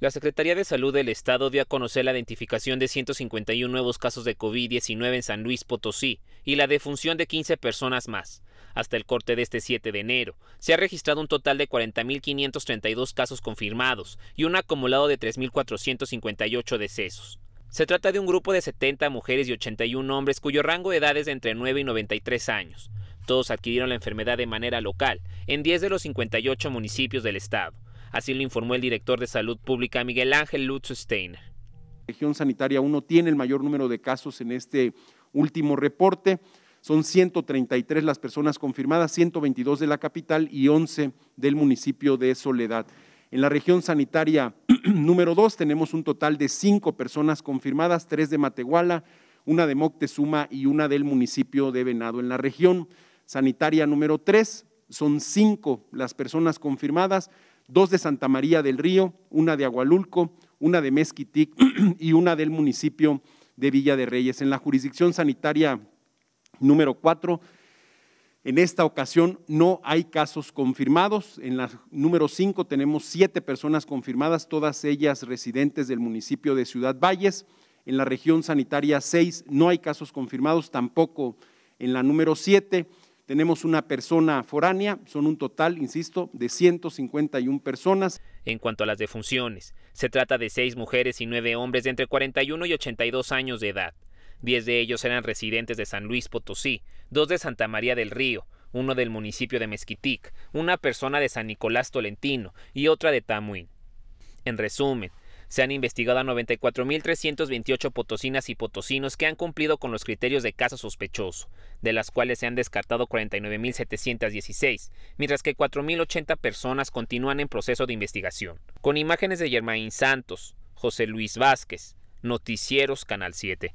La Secretaría de Salud del Estado dio a conocer la identificación de 151 nuevos casos de COVID-19 en San Luis Potosí y la defunción de 15 personas más. Hasta el corte de este 7 de enero, se ha registrado un total de 40.532 casos confirmados y un acumulado de 3.458 decesos. Se trata de un grupo de 70 mujeres y 81 hombres cuyo rango de edad es de entre 9 y 93 años. Todos adquirieron la enfermedad de manera local en 10 de los 58 municipios del estado Así lo informó el director de Salud Pública, Miguel Ángel Lutz Stein. La región sanitaria 1 tiene el mayor número de casos en este último reporte. Son 133 las personas confirmadas, 122 de la capital y 11 del municipio de Soledad. En la región sanitaria número 2 tenemos un total de 5 personas confirmadas, 3 de Matehuala, una de Moctezuma y una del municipio de Venado. En la región sanitaria número 3 son 5 las personas confirmadas, dos de Santa María del Río, una de Agualulco, una de Mezquitic y una del municipio de Villa de Reyes. En la jurisdicción sanitaria número 4, en esta ocasión no hay casos confirmados. En la número 5 tenemos siete personas confirmadas, todas ellas residentes del municipio de Ciudad Valles. En la región sanitaria 6 no hay casos confirmados, tampoco en la número 7 tenemos una persona foránea, son un total, insisto, de 151 personas. En cuanto a las defunciones, se trata de seis mujeres y nueve hombres de entre 41 y 82 años de edad. Diez de ellos eran residentes de San Luis Potosí, dos de Santa María del Río, uno del municipio de Mezquitic, una persona de San Nicolás Tolentino y otra de Tamuín. En resumen, se han investigado a 94.328 potosinas y potosinos que han cumplido con los criterios de caso sospechoso, de las cuales se han descartado 49.716, mientras que 4.080 personas continúan en proceso de investigación. Con imágenes de Germain Santos, José Luis Vázquez, Noticieros Canal 7.